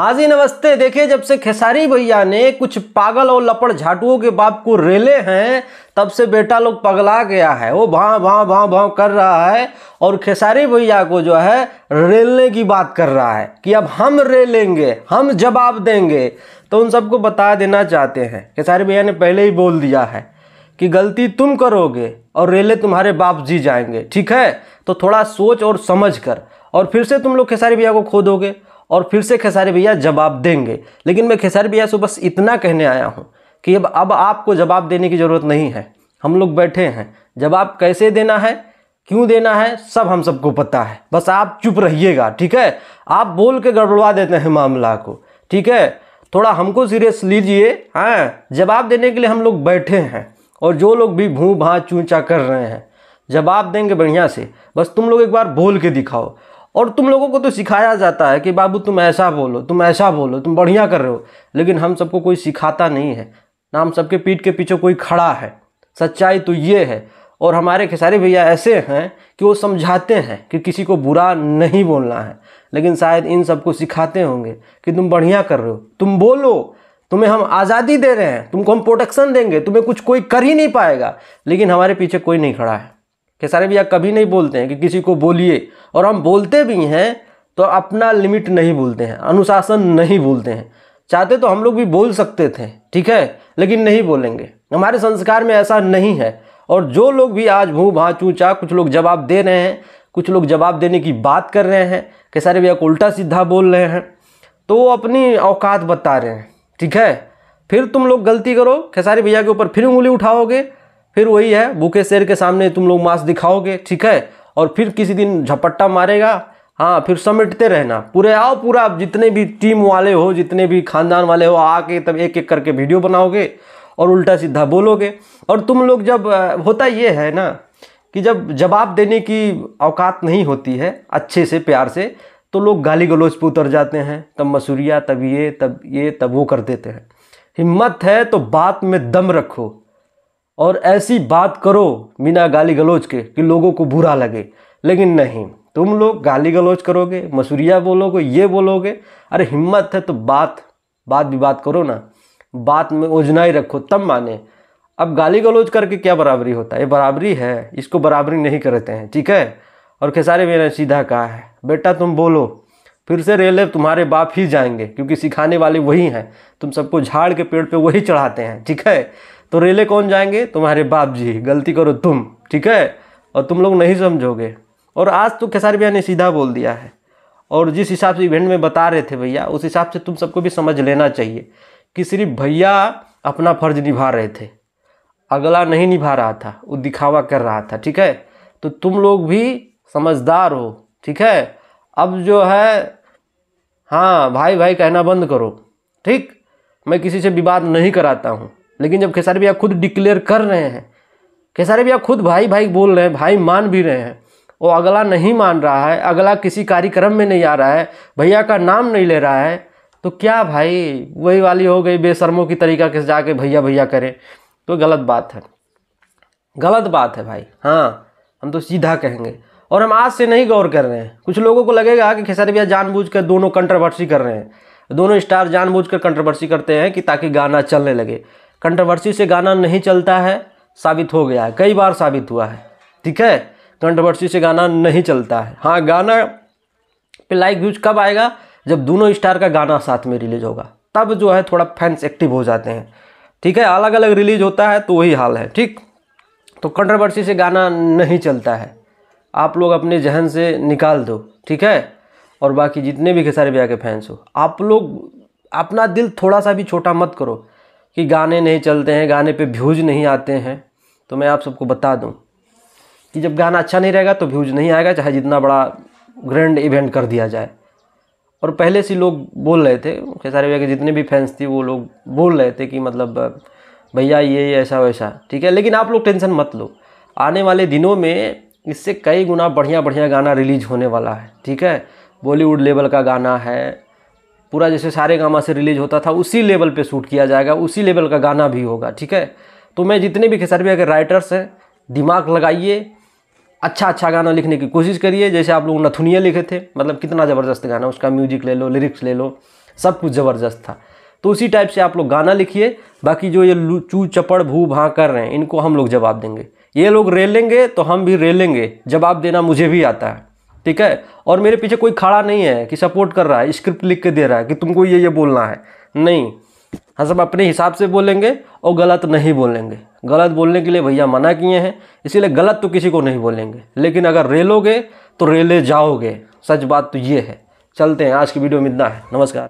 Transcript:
हाँ जी नमस्ते देखिये जब से खेसारी भैया ने कुछ पागल और लपड़ झाटुओं के बाप को रेले हैं तब से बेटा लोग पगला गया है वो भाँ भाँ भाँ भाँ कर रहा है और खेसारी भैया को जो है रेलने की बात कर रहा है कि अब हम रेलेंगे हम जवाब देंगे तो उन सबको बता देना चाहते हैं खेसारी भैया ने पहले ही बोल दिया है कि गलती तुम करोगे और रेले तुम्हारे बाप जी जाएंगे ठीक है तो थोड़ा सोच और समझ कर और फिर से तुम लोग खेसारी भैया को खोदोगे और फिर से खेसारी भैया जवाब देंगे लेकिन मैं खेसारी भैया से बस इतना कहने आया हूँ कि अब अब आपको जवाब देने की ज़रूरत नहीं है हम लोग बैठे हैं जवाब कैसे देना है क्यों देना है सब हम सबको पता है बस आप चुप रहिएगा ठीक है आप बोल के गड़बड़वा देते हैं मामला को ठीक है थोड़ा हमको सीरियस लीजिए हाँ जवाब देने के लिए हम लोग बैठे हैं और जो लोग भी भू भाँ चूचा कर रहे हैं जवाब देंगे बढ़िया से बस तुम लोग एक बार बोल के दिखाओ और तुम लोगों को तो सिखाया जाता है कि बाबू तुम ऐसा बोलो तुम ऐसा बोलो तुम बढ़िया कर रहे हो लेकिन हम सबको कोई सिखाता नहीं है ना हम सबके पीठ के पीछे कोई खड़ा है सच्चाई तो ये है और हमारे खेसारी भैया ऐसे हैं कि वो समझाते हैं कि किसी को बुरा नहीं बोलना है लेकिन शायद इन सबको सिखाते होंगे कि तुम बढ़िया कर रहे हो तुम बोलो तुम्हें हम आज़ादी दे रहे हैं तुमको हम प्रोटेक्शन देंगे तुम्हें कुछ कोई कर ही नहीं पाएगा लेकिन हमारे पीछे कोई नहीं खड़ा है खेसारे भैया कभी नहीं बोलते हैं कि किसी को बोलिए और हम बोलते भी हैं तो अपना लिमिट नहीं भूलते हैं अनुशासन नहीं भूलते हैं चाहते तो हम लोग भी बोल सकते थे ठीक है लेकिन नहीं बोलेंगे हमारे संस्कार में ऐसा नहीं है और जो लोग भी आज भू भा चूचा कुछ लोग जवाब दे रहे हैं कुछ लोग जवाब देने की बात कर रहे हैं खेसारे भैया को उल्टा सीधा बोल रहे हैं तो वो अपनी औकात बता रहे हैं ठीक है फिर तुम लोग गलती करो खेसारी भैया के ऊपर फिर उंगली उठाओगे फिर वही है भूखे शेर के सामने तुम लोग मांस दिखाओगे ठीक है और फिर किसी दिन झपट्टा मारेगा हाँ फिर समेटते रहना पूरे आओ पूरा जितने भी टीम वाले हो जितने भी खानदान वाले हो आके तब एक एक करके वीडियो बनाओगे और उल्टा सीधा बोलोगे और तुम लोग जब होता ये है ना कि जब जवाब देने की औकात नहीं होती है अच्छे से प्यार से तो लोग गाली गलोच पर उतर जाते हैं तब मसूरिया तब ये तब ये तब वो कर देते हैं हिम्मत है तो बात में दम रखो और ऐसी बात करो बिना गाली गलौज के कि लोगों को बुरा लगे लेकिन नहीं तुम लोग गाली गलौज करोगे मसूरिया बोलोगे ये बोलोगे अरे हिम्मत है तो बात बात भी बात करो ना बात में ओझनाई ही रखो तब माने अब गाली गलौज करके क्या बराबरी होता है ये बराबरी है इसको बराबरी नहीं करते हैं ठीक है और खेसारे मैंने सीधा कहा है बेटा तुम बोलो फिर से रेले तुम्हारे बाप ही जाएंगे क्योंकि सिखाने वाले वही हैं तुम सबको झाड़ के पेड़ पे वही चढ़ाते हैं ठीक है तो रेले कौन जाएंगे तुम्हारे बाप जी गलती करो तुम ठीक है और तुम लोग नहीं समझोगे और आज तो खेसारी भैया ने सीधा बोल दिया है और जिस हिसाब से इवेंट में बता रहे थे भैया उस हिसाब से तुम सबको भी समझ लेना चाहिए कि सिर्फ भैया अपना फर्ज निभा रहे थे अगला नहीं निभा रहा था वो दिखावा कर रहा था ठीक है तो तुम लोग भी समझदार हो ठीक है अब जो है हाँ भाई भाई कहना बंद करो ठीक मैं किसी से विवाद नहीं कराता हूँ लेकिन जब खेसारी भैया खुद डिक्लेयर कर रहे हैं खेसारी भैया खुद भाई भाई बोल रहे हैं भाई मान भी रहे हैं वो अगला नहीं मान रहा है अगला किसी कार्यक्रम में नहीं आ रहा है भैया का नाम नहीं ले रहा है तो क्या भाई वही वाली हो गई बेशर्मों की तरीका किस जाके भैया भैया करें तो गलत बात है गलत बात है भाई हाँ हम तो सीधा कहेंगे और हम आज से नहीं गौर कर रहे हैं कुछ लोगों को लगेगा कि खेसारी भैया कर दोनों कंट्रोवर्सी कर रहे हैं दोनों स्टार कर कंट्रोवर्सी करते हैं कि ताकि गाना चलने लगे कंट्रोवर्सी से गाना नहीं चलता है साबित हो गया है कई बार साबित हुआ है ठीक है कंट्रोवर्सी से गाना नहीं चलता है हाँ गाना पे लाइक व्यूज कब आएगा जब दोनों स्टार का गाना साथ में रिलीज होगा तब जो है थोड़ा फैंस एक्टिव हो जाते हैं ठीक है अलग अलग रिलीज होता है तो वही हाल है ठीक तो कंट्रोवर्सी से गाना नहीं चलता है आप लोग अपने जहन से निकाल दो ठीक है और बाकी जितने भी खेसारे ब्याह के फैंस हो आप लोग अपना दिल थोड़ा सा भी छोटा मत करो कि गाने नहीं चलते हैं गाने पे व्यूज़ नहीं आते हैं तो मैं आप सबको बता दूं कि जब गाना अच्छा नहीं रहेगा तो व्यूज़ नहीं आएगा चाहे जितना बड़ा ग्रैंड इवेंट कर दिया जाए और पहले से लोग बोल रहे थे सारे भैया के जितने भी फैंस थे वो लोग बोल रहे थे कि मतलब भैया ये ऐसा वैसा ठीक है लेकिन आप लोग टेंशन मत लो आने वाले दिनों में इससे कई गुना बढ़िया बढ़िया गाना रिलीज होने वाला है ठीक है बॉलीवुड लेवल का गाना है पूरा जैसे सारे गामा से रिलीज होता था उसी लेवल पे शूट किया जाएगा उसी लेवल का गाना भी होगा ठीक है तो मैं जितने भी खेसारी भैया के राइटर्स हैं दिमाग लगाइए अच्छा अच्छा गाना लिखने की कोशिश करिए जैसे आप लोग नथुनिया लिखे थे मतलब कितना ज़बरदस्त गाना उसका म्यूजिक ले लो लिरिक्स ले लो सब कुछ ज़बरदस्त था तो उसी टाइप से आप लोग गाना लिखिए बाकी जो ये चू चपड़ भू भाँ कर रहे हैं इनको हम लोग जवाब देंगे ये लोग रेलेंगे तो हम भी रेलेंगे जवाब देना मुझे भी आता है ठीक है और मेरे पीछे कोई खड़ा नहीं है कि सपोर्ट कर रहा है स्क्रिप्ट लिख के दे रहा है कि तुमको ये ये बोलना है नहीं हम हाँ, सब अपने हिसाब से बोलेंगे और गलत नहीं बोलेंगे गलत बोलने के लिए भैया मना किए हैं इसीलिए गलत तो किसी को नहीं बोलेंगे लेकिन अगर रेलोगे तो रेले जाओगे सच बात तो ये है चलते हैं आज की वीडियो में इतना है नमस्कार